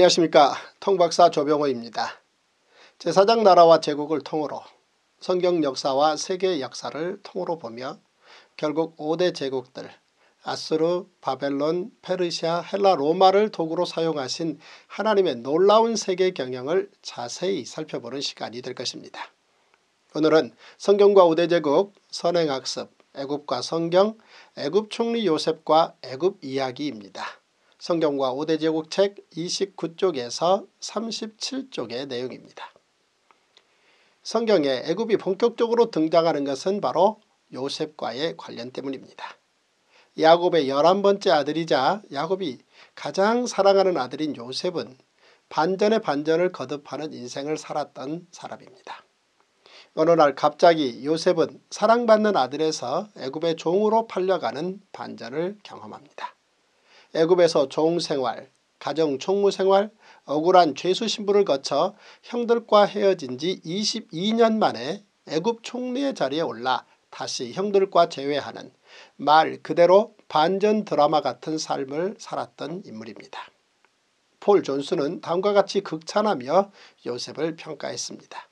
안녕하십니까 통박사 조병호입니다. 제사장 나라와 제국을 통으로 성경 역사와 세계 역사를 통으로 보며 결국 5대 제국들 아스르, 바벨론, 페르시아, 헬라, 로마를 도구로 사용하신 하나님의 놀라운 세계 경영을 자세히 살펴보는 시간이 될 것입니다. 오늘은 성경과 5대 제국, 선행학습, 애굽과 성경, 애굽 총리 요셉과 애굽 이야기입니다. 성경과 오대제국 책 29쪽에서 37쪽의 내용입니다. 성경에 애굽이 본격적으로 등장하는 것은 바로 요셉과의 관련 때문입니다. 야곱의 열한 번째 아들이자 야곱이 가장 사랑하는 아들인 요셉은 반전의 반전을 거듭하는 인생을 살았던 사람입니다. 어느 날 갑자기 요셉은 사랑받는 아들에서 애굽의 종으로 팔려가는 반전을 경험합니다. 애굽에서 종생활, 가정총무생활, 억울한 죄수 신분을 거쳐 형들과 헤어진 지 22년 만에 애굽 총리의 자리에 올라 다시 형들과 재회하는 말 그대로 반전 드라마 같은 삶을 살았던 인물입니다. 폴존스는 다음과 같이 극찬하며 요셉을 평가했습니다.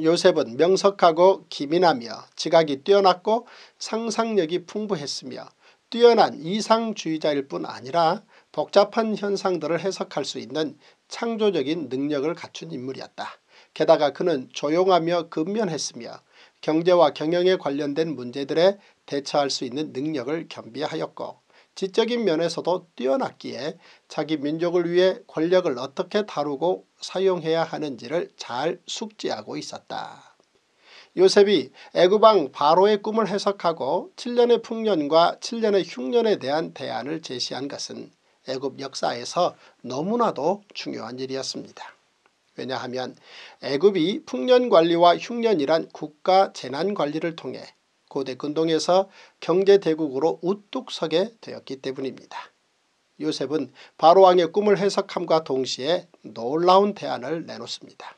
요셉은 명석하고 기민하며 지각이 뛰어났고 상상력이 풍부했으며 뛰어난 이상주의자일 뿐 아니라 복잡한 현상들을 해석할 수 있는 창조적인 능력을 갖춘 인물이었다. 게다가 그는 조용하며 근면했으며 경제와 경영에 관련된 문제들에 대처할 수 있는 능력을 겸비하였고 지적인 면에서도 뛰어났기에 자기 민족을 위해 권력을 어떻게 다루고 사용해야 하는지를 잘 숙지하고 있었다. 요셉이 애굽왕 바로의 꿈을 해석하고 7년의 풍년과 7년의 흉년에 대한 대안을 제시한 것은 애굽 역사에서 너무나도 중요한 일이었습니다. 왜냐하면 애굽이 풍년관리와 흉년이란 국가 재난관리를 통해 고대 근동에서 경제대국으로 우뚝 서게 되었기 때문입니다. 요셉은 바로왕의 꿈을 해석함과 동시에 놀라운 대안을 내놓습니다.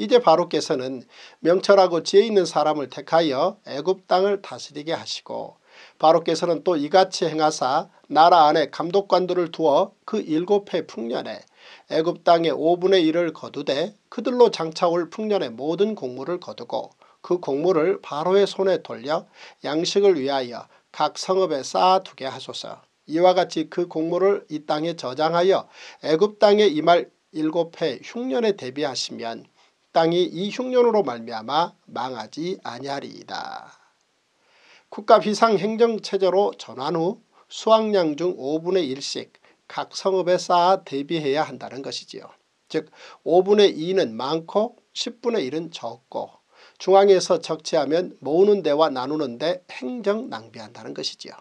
이제 바로께서는 명철하고 지혜 있는 사람을 택하여 애굽 땅을 다스리게 하시고 바로께서는 또 이같이 행하사 나라 안에 감독관들을 두어 그 일곱 해 풍년에 애굽 땅의 5분의 1을 거두되 그들로 장차올 풍년의 모든 곡물을 거두고 그 곡물을 바로의 손에 돌려 양식을 위하여 각 성읍에 쌓아두게 하소서. 이와 같이 그 곡물을 이 땅에 저장하여 애굽 땅에 이말 일곱 해 흉년에 대비하시면 땅이 이 흉년으로 말미암아 망하지 아니하리이다. 국가 비상행정체제로 전환 후 수확량 중 5분의 1씩 각 성읍에 쌓아 대비해야 한다는 것이지요. 즉 5분의 2는 많고 10분의 1은 적고 중앙에서 적치하면 모으는 데와 나누는 데 행정 낭비한다는 것이지요.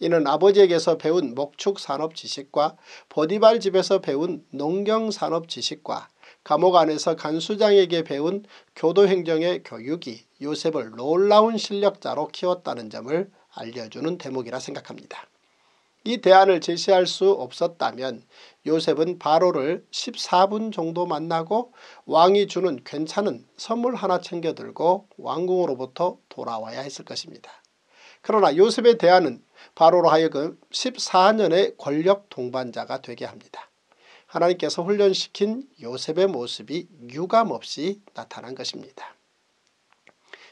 이는 아버지에게서 배운 목축산업 지식과 보디발 집에서 배운 농경산업 지식과 감옥 안에서 간수장에게 배운 교도행정의 교육이 요셉을 놀라운 실력자로 키웠다는 점을 알려주는 대목이라 생각합니다. 이 대안을 제시할 수 없었다면 요셉은 바로를 14분 정도 만나고 왕이 주는 괜찮은 선물 하나 챙겨 들고 왕궁으로부터 돌아와야 했을 것입니다. 그러나 요셉의 대안은 바로로 하여금 14년의 권력 동반자가 되게 합니다. 하나님께서 훈련시킨 요셉의 모습이 유감없이 나타난 것입니다.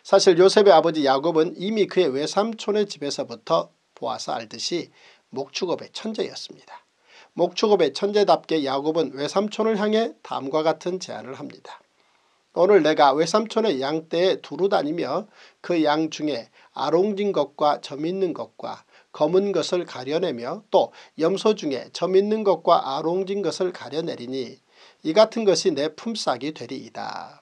사실 요셉의 아버지 야곱은 이미 그의 외삼촌의 집에서부터 보아서 알듯이 목축업의 천재였습니다. 목축업의 천재답게 야곱은 외삼촌을 향해 다음과 같은 제안을 합니다. 오늘 내가 외삼촌의 양떼에 두루 다니며 그 양 중에 아롱진 것과 점 있는 것과 검은 것을 가려내며 또 염소 중에 점 있는 것과 아롱진 것을 가려내리니 이 같은 것이 내 품삯이 되리이다.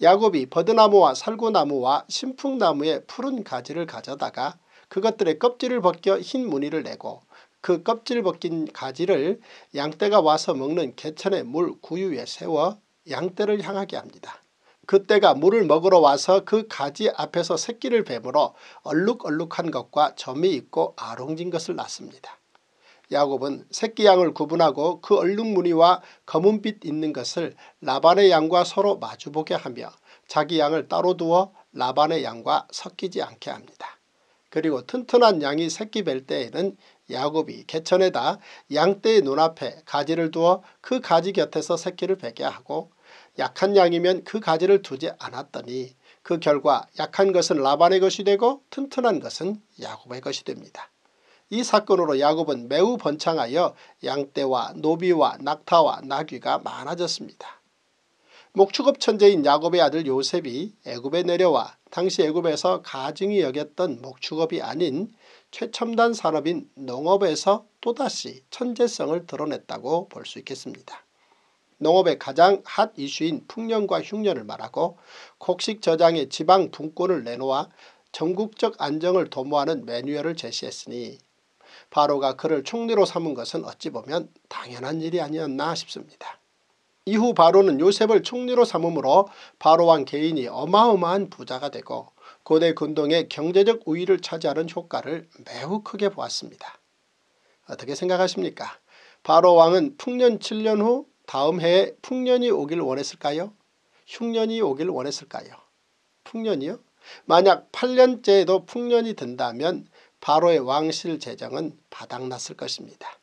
야곱이 버드나무와 살구나무와 신풍나무의 푸른 가지를 가져다가 그것들의 껍질을 벗겨 흰 무늬를 내고 그 껍질 벗긴 가지를 양떼가 와서 먹는 개천의 물 구유에 세워 양떼를 향하게 합니다. 그때가 물을 먹으러 와서 그 가지 앞에서 새끼를 뱀으로 얼룩얼룩한 것과 점이 있고 아롱진 것을 낳습니다. 야곱은 새끼 양을 구분하고 그 얼룩 무늬와 검은빛 있는 것을 라반의 양과 서로 마주보게 하며 자기 양을 따로 두어 라반의 양과 섞이지 않게 합니다. 그리고 튼튼한 양이 새끼 뵐 때에는 야곱이 개천에다 양떼의 눈앞에 가지를 두어 그 가지 곁에서 새끼를 베게 하고 약한 양이면 그 가지를 두지 않았더니 그 결과 약한 것은 라반의 것이 되고 튼튼한 것은 야곱의 것이 됩니다. 이 사건으로 야곱은 매우 번창하여 양떼와 노비와 낙타와 나귀가 많아졌습니다. 목축업 천재인 야곱의 아들 요셉이 애굽에 내려와 당시 애굽에서 가증이 여겼던 목축업이 아닌 최첨단 산업인 농업에서 또다시 천재성을 드러냈다고 볼 수 있겠습니다. 농업의 가장 핫 이슈인 풍년과 흉년을 말하고 곡식 저장의 지방 분권을 내놓아 전국적 안정을 도모하는 매뉴얼을 제시했으니 바로가 그를 총리로 삼은 것은 어찌 보면 당연한 일이 아니었나 싶습니다. 이후 바로는 요셉을 총리로 삼음으로 바로왕 개인이 어마어마한 부자가 되고 고대 근동의 경제적 우위를 차지하는 효과를 매우 크게 보았습니다. 어떻게 생각하십니까? 바로왕은 풍년 7년 후 다음 해에 풍년이 오길 원했을까요? 흉년이 오길 원했을까요? 풍년이요? 만약 8년째에도 풍년이 된다면 바로의 왕실 재정은 바닥났을 것입니다.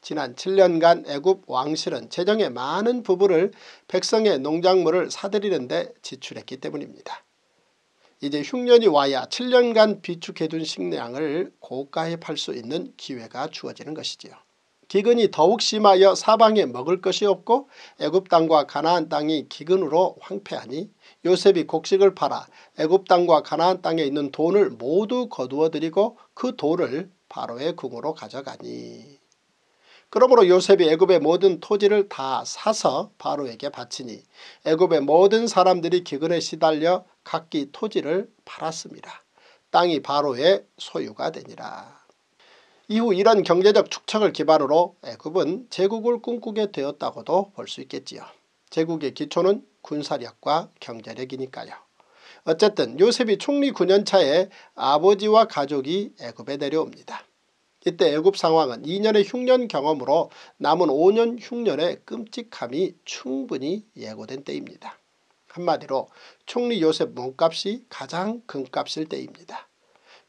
지난 7년간 애굽 왕실은 재정의 많은 부분을 백성의 농작물을 사들이는데 지출했기 때문입니다. 이제 흉년이 와야 7년간 비축해둔 식량을 고가에 팔 수 있는 기회가 주어지는 것이지요. 기근이 더욱 심하여 사방에 먹을 것이 없고 애굽 땅과 가나안 땅이 기근으로 황폐하니 요셉이 곡식을 팔아 애굽 땅과 가나안 땅에 있는 돈을 모두 거두어 드리고 그 돈을 바로의 궁으로 가져가니 그러므로 요셉이 애굽의 모든 토지를 다 사서 바로에게 바치니 애굽의 모든 사람들이 기근에 시달려 각기 토지를 팔았습니다. 땅이 바로의 소유가 되니라. 이후 이런 경제적 축척을 기반으로 애굽은 예, 제국을 꿈꾸게 되었다고도 볼 수 있겠지요. 제국의 기초는 군사력과 경제력이니까요. 어쨌든 요셉이 총리 9년차에 아버지와 가족이 애굽에 내려옵니다. 이때 애굽 상황은 2년의 흉년 경험으로 남은 5년 흉년의 끔찍함이 충분히 예고된 때입니다. 한마디로 총리 요셉 몸값이 가장 금값일 때입니다.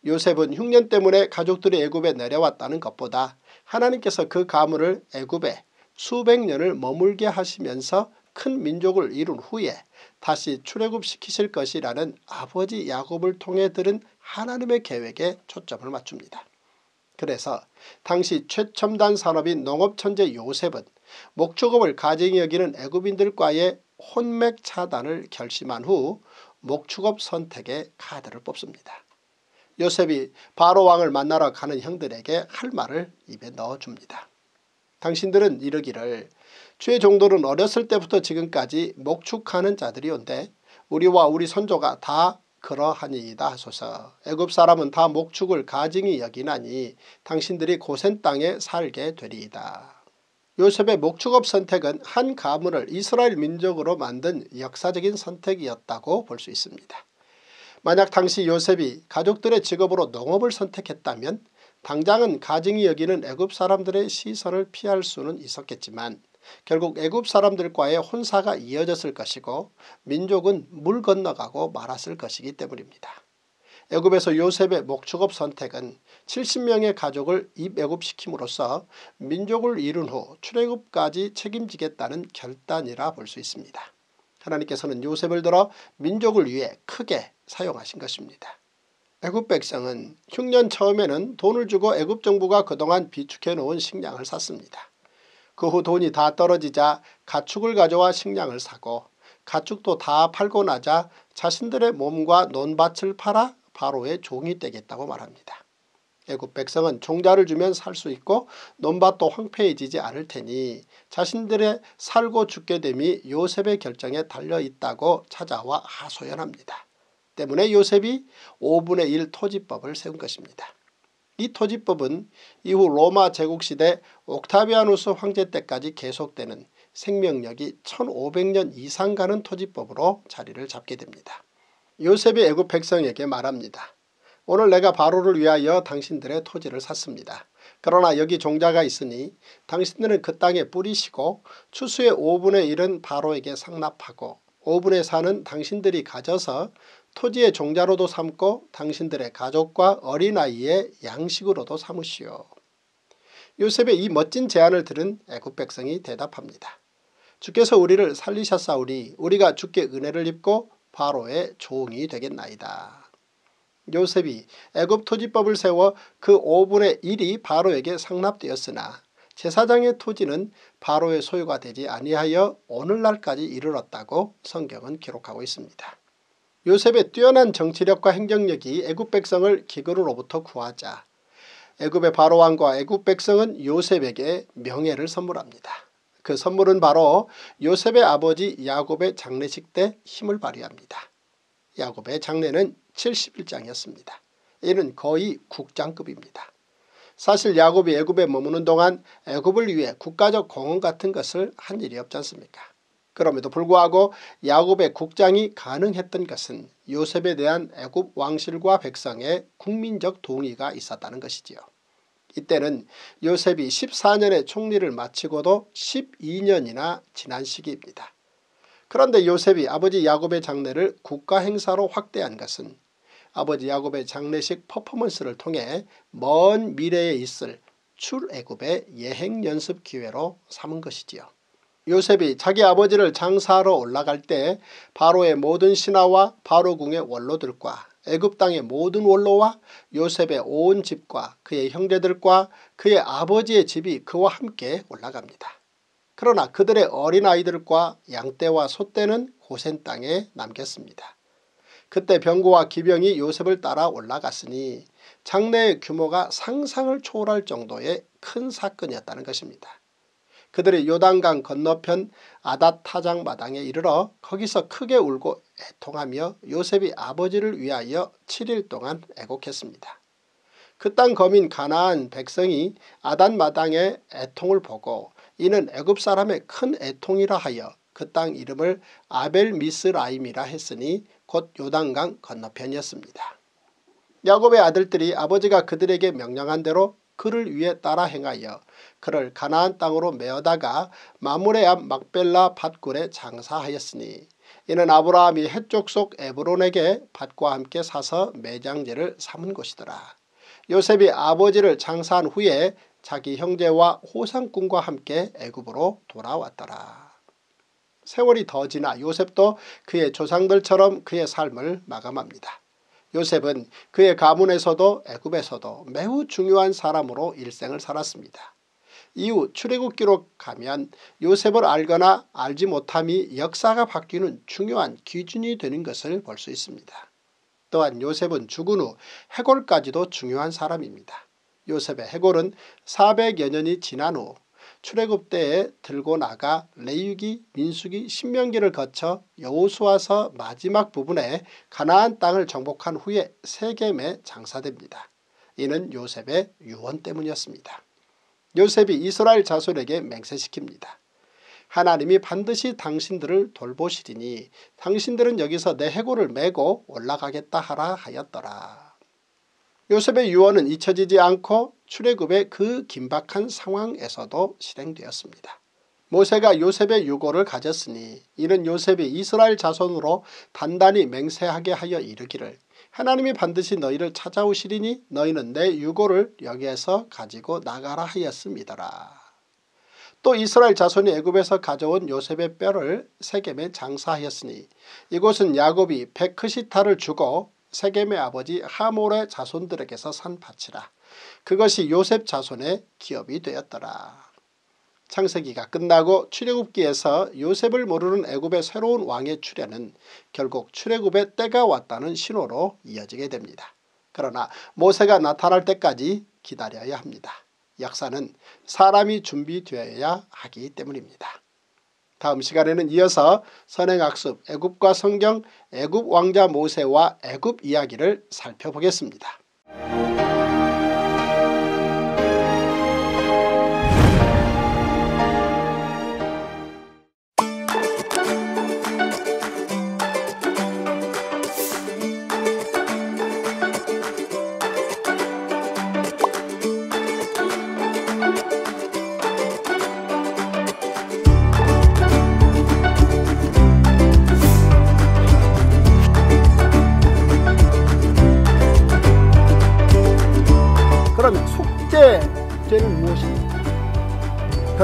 요셉은 흉년 때문에 가족들이 애굽에 내려왔다는 것보다 하나님께서 그 가문을 애굽에 수백 년을 머물게 하시면서 큰 민족을 이룬 후에 다시 출애굽시키실 것이라는 아버지 야곱을 통해 들은 하나님의 계획에 초점을 맞춥니다. 그래서 당시 최첨단 산업인 농업천재 요셉은 목축업을 가정히 여기는 애굽인들과의 혼맥 차단을 결심한 후 목축업 선택의 카드를 뽑습니다. 요셉이 바로 왕을 만나러 가는 형들에게 할 말을 입에 넣어줍니다. 당신들은 이러기를 주의 종들은 어렸을 때부터 지금까지 목축하는 자들이온데 우리와 우리 선조가 다 그러하니이다 하소서 애굽 사람은 다 목축을 가증히 여기나니 당신들이 고센 땅에 살게 되리이다. 요셉의 목축업 선택은 한 가문을 이스라엘 민족으로 만든 역사적인 선택이었다고 볼 수 있습니다. 만약 당시 요셉이 가족들의 직업으로 농업을 선택했다면 당장은 가증이 여기는 애굽 사람들의 시선을 피할 수는 있었겠지만 결국 애굽 사람들과의 혼사가 이어졌을 것이고 민족은 물 건너가고 말았을 것이기 때문입니다. 애굽에서 요셉의 목축업 선택은 70명의 가족을 입애굽시킴으로써 민족을 이룬 후 출애굽까지 책임지겠다는 결단이라 볼 수 있습니다. 하나님께서는 요셉을 들어 민족을 위해 크게 사용하신 것입니다. 애굽 백성은 흉년 처음에는 돈을 주고 애굽 정부가 그동안 비축해 놓은 식량을 샀습니다. 그 후 돈이 다 떨어지자 가축을 가져와 식량을 사고 가축도 다 팔고 나자 자신들의 몸과 논밭을 팔아 바로의 종이 되겠다고 말합니다. 애굽 백성은 종자를 주면 살 수 있고 논밭도 황폐해지지 않을 테니 자신들의 살고 죽게 됨이 요셉의 결정에 달려있다고 찾아와 하소연합니다. 때문에 요셉이 5분의 1 토지법을 세운 것입니다. 이 토지법은 이후 로마 제국시대 옥타비아누스 황제 때까지 계속되는 생명력이 1500년 이상 가는 토지법으로 자리를 잡게 됩니다. 요셉이 애굽 백성에게 말합니다. 오늘 내가 바로를 위하여 당신들의 토지를 샀습니다. 그러나 여기 종자가 있으니 당신들은 그 땅에 뿌리시고 추수의 5분의 1은 바로에게 상납하고 5분의 4는 당신들이 가져서 토지의 종자로도 삼고 당신들의 가족과 어린아이의 양식으로도 삼으시오. 요셉의 이 멋진 제안을 들은 애굽 백성이 대답합니다. 주께서 우리를 살리셨사오니 우리가 주께 은혜를 입고 바로의 종이 되겠나이다. 요셉이 애굽 토지법을 세워 그 5분의 1이 바로에게 상납되었으나 제사장의 토지는 바로의 소유가 되지 아니하여 오늘날까지 이르렀다고 성경은 기록하고 있습니다. 요셉의 뛰어난 정치력과 행정력이 애굽 백성을 기근으로부터 구하자 애굽의 바로왕과 애굽 백성은 요셉에게 명예를 선물합니다. 그 선물은 바로 요셉의 아버지 야곱의 장례식 때 힘을 발휘합니다. 야곱의 장례는 70일장이었습니다. 이는 거의 국장급입니다. 사실 야곱이 애굽에 머무는 동안 애굽을 위해 국가적 공헌 같은 것을 한 일이 없지 않습니까? 그럼에도 불구하고 야곱의 국장이 가능했던 것은 요셉에 대한 애굽 왕실과 백성의 국민적 동의가 있었다는 것이지요. 이때는 요셉이 14년의 총리를 마치고도 12년이나 지난 시기입니다. 그런데 요셉이 아버지 야곱의 장례를 국가 행사로 확대한 것은 아버지 야곱의 장례식 퍼포먼스를 통해 먼 미래에 있을 출애굽의 예행 연습 기회로 삼은 것이지요. 요셉이 자기 아버지를 장사하러 올라갈 때 바로의 모든 신하와 바로궁의 원로들과 애굽 땅의 모든 원로와 요셉의 온 집과 그의 형제들과 그의 아버지의 집이 그와 함께 올라갑니다. 그러나 그들의 어린아이들과 양떼와 소떼는 고센 땅에 남겼습니다. 그때 병고와 기병이 요셉을 따라 올라갔으니 장래의 규모가 상상을 초월할 정도의 큰 사건이었다는 것입니다. 그들이 요단강 건너편 아다타장 마당에 이르러 거기서 크게 울고 애통하며 요셉이 아버지를 위하여 7일 동안 애곡했습니다. 그 땅 거민 가나안 백성이 아단 마당의 애통을 보고 이는 애굽 사람의 큰 애통이라 하여 그 땅 이름을 아벨 미스라임이라 했으니 곧 요단강 건너편이었습니다. 야곱의 아들들이 아버지가 그들에게 명령한 대로 그를 위해 따라 행하여 그를 가나안 땅으로 메어다가 마무의앞 막벨라 밭굴에 장사하였으니 이는 아브라함이 해쪽 속 에브론에게 밭과 함께 사서 매장제를 삼은 것이더라. 요셉이 아버지를 장사한 후에 자기 형제와 호상꾼과 함께 애굽으로 돌아왔더라. 세월이 더 지나 요셉도 그의 조상들처럼 그의 삶을 마감합니다. 요셉은 그의 가문에서도 애굽에서도 매우 중요한 사람으로 일생을 살았습니다. 이후 출애굽기로 가면 요셉을 알거나 알지 못함이 역사가 바뀌는 중요한 기준이 되는 것을 볼 수 있습니다. 또한 요셉은 죽은 후 해골까지도 중요한 사람입니다. 요셉의 해골은 400여 년이 지난 후 출애굽 때에 들고 나가 레유기 민수기, 신명기를 거쳐 여호수아서 마지막 부분에 가나안 땅을 정복한 후에 세겜에 장사됩니다. 이는 요셉의 유언 때문이었습니다. 요셉이 이스라엘 자손에게 맹세시킵니다. 하나님이 반드시 당신들을 돌보시리니 당신들은 여기서 내 해골을 메고 올라가겠다 하라 하였더라. 요셉의 유언은 잊혀지지 않고 출애굽의 그 긴박한 상황에서도 실행되었습니다. 모세가 요셉의 유고를 가졌으니 이는 요셉이 이스라엘 자손으로 단단히 맹세하게 하여 이르기를 하나님이 반드시 너희를 찾아오시리니 너희는 내 유고를 여기에서 가지고 나가라 하였습니다라. 또 이스라엘 자손이 애굽에서 가져온 요셉의 뼈를 세겜에 장사하였으니 이곳은 야곱이 베크시타를 주고 세겜의 아버지 하몰의 자손들에게서 산 밭이라. 그것이 요셉 자손의 기업이 되었더라. 창세기가 끝나고 출애굽기에서 요셉을 모르는 애굽의 새로운 왕의 출현은 결국 출애굽의 때가 왔다는 신호로 이어지게 됩니다. 그러나 모세가 나타날 때까지 기다려야 합니다. 역사는 사람이 준비되어야 하기 때문입니다. 다음 시간에는 이어서 선행학습 애굽과 성경 애굽 왕자 모세와 애굽 이야기를 살펴보겠습니다.